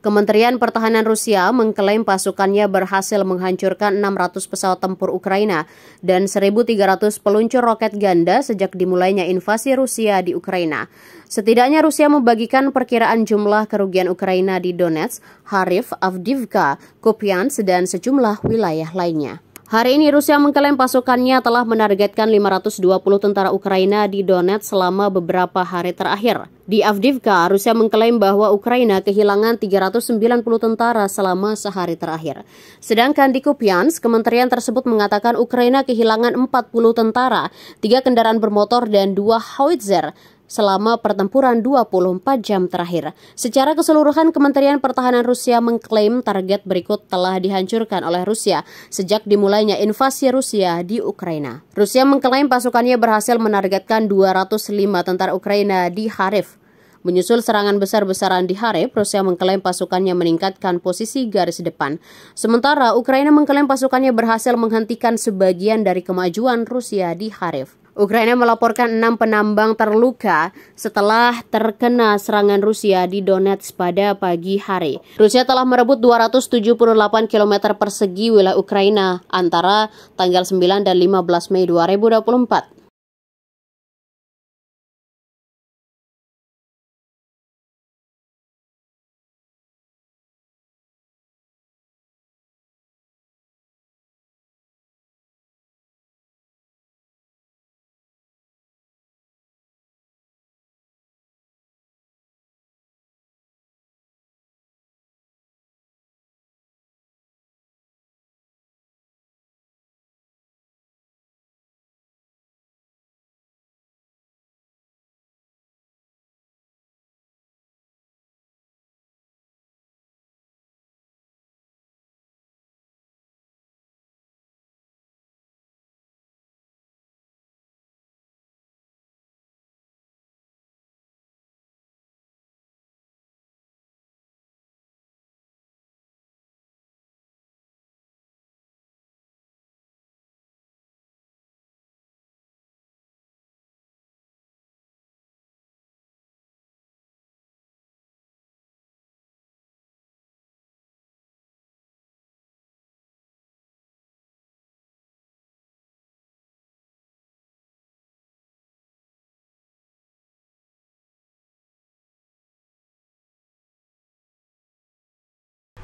Kementerian Pertahanan Rusia mengklaim pasukannya berhasil menghancurkan 600 pesawat tempur Ukraina dan 1.300 peluncur roket ganda sejak dimulainya invasi Rusia di Ukraina. Setidaknya Rusia membagikan perkiraan jumlah kerugian Ukraina di Donetsk, Kharkiv, Avdiivka, Kupiansk, dan sejumlah wilayah lainnya. Hari ini Rusia mengklaim pasukannya telah menargetkan 520 tentara Ukraina di Donetsk selama beberapa hari terakhir. Di Avdivka, Rusia mengklaim bahwa Ukraina kehilangan 390 tentara selama sehari terakhir. Sedangkan di Kupiansk, kementerian tersebut mengatakan Ukraina kehilangan 40 tentara, 3 kendaraan bermotor dan 2 howitzer selama pertempuran 24 jam terakhir. Secara keseluruhan, Kementerian Pertahanan Rusia mengklaim target berikut telah dihancurkan oleh Rusia sejak dimulainya invasi Rusia di Ukraina. Rusia mengklaim pasukannya berhasil menargetkan 205 tentara Ukraina di Kharkiv, Menyusul serangan besar-besaran di Harep, Rusia mengklaim pasukannya meningkatkan posisi garis depan. Sementara Ukraina mengklaim pasukannya berhasil menghentikan sebagian dari kemajuan Rusia di Harep. Ukraina melaporkan enam penambang terluka setelah terkena serangan Rusia di Donetsk pada pagi hari. Rusia telah merebut 278 km persegi wilayah Ukraina antara tanggal 9 dan 15 Mei 2024.